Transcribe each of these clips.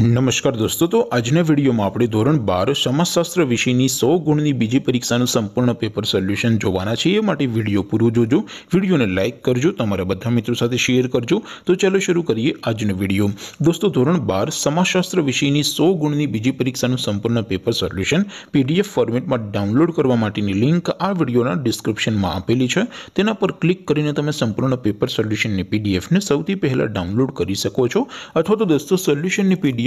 नमस्कार दोस्तों तो आज ने वीडियो मा आपणो ધોરણ 12 સમાજશાસ્ત્ર વિષયની 100 ગુણની બીજી પરીક્ષાનું સંપૂર્ણ પેપર સોલ્યુશન જોવાના છે એ માટે વિડિયો પૂરો જોજો વિડિયોને લાઈક કરજો તમારા બધા મિત્રો સાથે શેર કરજો તો ચલો શરૂ કરીએ આજનો વિડિયો दोस्तों ધોરણ 12 સમાજશાસ્ત્ર વિષયની 100 ગુણની બીજી પરીક્ષાનું સંપૂર્ણ પેપર સોલ્યુશન PDF ફોર્મેટમાં ડાઉનલોડ કરવા માટેની લિંક આ વિડિયોના ડિસ્ક્રિપ્શનમાં આપેલી છે તેના પર ક્લિક કરીને તમે સંપૂર્ણ પેપર સોલ્યુશનને PDF ને સૌથી પહેલા ડાઉનલોડ કરી શકો છો અથવા તો दोस्तों સોલ્યુશનની PDF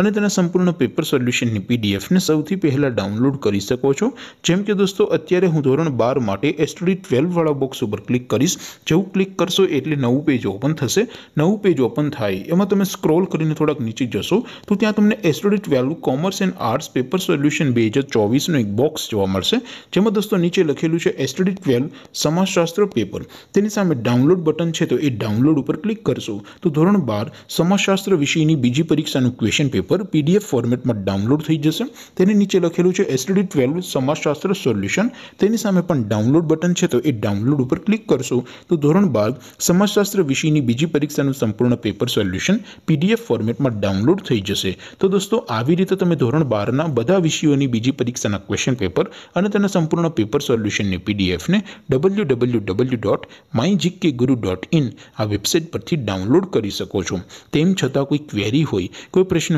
અને તેના સંપૂર્ણ પેપર સોલ્યુશનની પીડીએફને સૌથી પહેલાં ડાઉનલોડ કરી શકો છો જેમ કે દોસ્તો અત્યારે હું ધોરણ બાર માટે એસટડી ટ્વેલ્વવાળા બોક્સ ઉપર ક્લિક કરીશ જેવું ક્લિક કરશો એટલે નવું પેજ ઓપન થશે નવું પેજ ઓપન થાય એમાં તમે સ્ક્રોલ કરીને થોડાક નીચે જશો તો ત્યાં તમને STD twelve commerce and arts paper solution બે હજાર ચોવીસનો એક બોક્સ જોવા મળશે જેમાં દોસ્તો નીચે લખેલું છે એસટડી ટ્વેલ્વ સમાજશાસ્ત્ર પેપર તેની સામે ડાઉનલોડ બટન છે તો એ ડાઉનલોડ ઉપર ક્લિક કરશો તો ધોરણ બાર સમાજશાસ્ત્ર વિષયની બીજી પરીક્ષાનું ક્વેશ્ચન पेपर पीडीएफ फॉर्मेट માં ડાઉનલોડ થઈ જશે તેની નીચે લખેલું છે STD 12 સમાજશાસ્ત્ર સોલ્યુશન તેની સામે પણ ડાઉનલોડ બટન છે તો એ ડાઉનલોડ ઉપર ક્લિક કરશું તો ધોરણ 12 સમાજશાસ્ત્ર વિષયની બીજી પરીક્ષાનું સંપૂર્ણ પેપર સોલ્યુશન पीडीएफ फॉर्मेट માં ડાઉનલોડ થઈ જશે તો દોસ્તો આવી રીતે તમે ધોરણ 12 ના બધા વિષયોની બીજી પરીક્ષાના ક્વેશ્ચન પેપર અને તેનો સંપૂર્ણ પેપર સોલ્યુશન ને પીડીએફ ને www.mygkguru.in આ વેબસાઈટ પરથી ડાઉનલોડ કરી શકો છો તેમ છતાં કોઈ ક્વેરી હોય કોઈ પ્રશ્ન